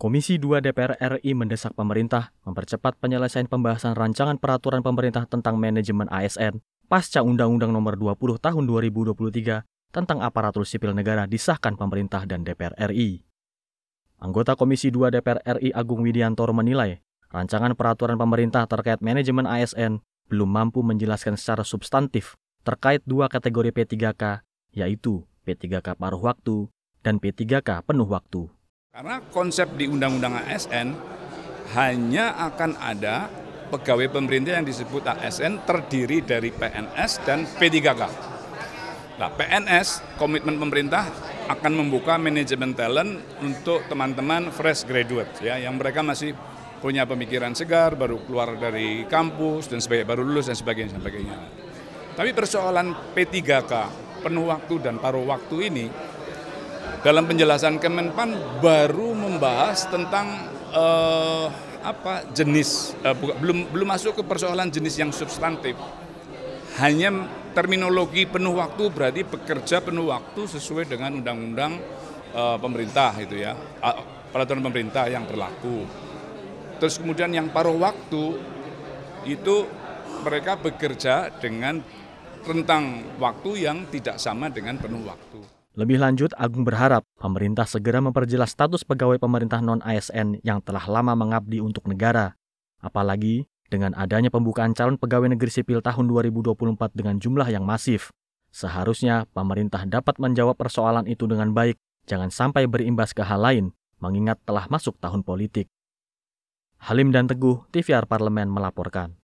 Komisi 2 DPR RI mendesak pemerintah mempercepat penyelesaian pembahasan rancangan peraturan pemerintah tentang manajemen ASN pasca Undang-Undang Nomor 20 Tahun 2023 tentang aparatur sipil negara disahkan pemerintah dan DPR RI. Anggota Komisi 2 DPR RI Agung Widiantoro menilai, rancangan peraturan pemerintah terkait manajemen ASN belum mampu menjelaskan secara substantif terkait dua kategori P3K, yaitu P3K paruh waktu dan P3K penuh waktu. Karena konsep di Undang-Undang ASN hanya akan ada pegawai pemerintah yang disebut ASN terdiri dari PNS dan P3K. Nah, PNS komitmen pemerintah akan membuka manajemen talent untuk teman-teman fresh graduate ya yang mereka masih punya pemikiran segar baru keluar dari kampus dan sebagainya baru lulus dan sebagainya sebagainya. Tapi persoalan P3K penuh waktu dan paruh waktu ini dalam penjelasan Kemenpan baru membahas tentang uh, apa jenis uh, belum belum masuk ke persoalan jenis yang substantif hanya terminologi penuh waktu berarti bekerja penuh waktu sesuai dengan undang-undang uh, pemerintah itu ya peraturan pemerintah yang berlaku terus kemudian yang paruh waktu itu mereka bekerja dengan rentang waktu yang tidak sama dengan penuh waktu lebih lanjut, Agung berharap pemerintah segera memperjelas status pegawai pemerintah non-ASN yang telah lama mengabdi untuk negara. Apalagi dengan adanya pembukaan calon pegawai negeri sipil tahun 2024 dengan jumlah yang masif. Seharusnya pemerintah dapat menjawab persoalan itu dengan baik, jangan sampai berimbas ke hal lain, mengingat telah masuk tahun politik. Halim dan Teguh, TVR Parlemen melaporkan.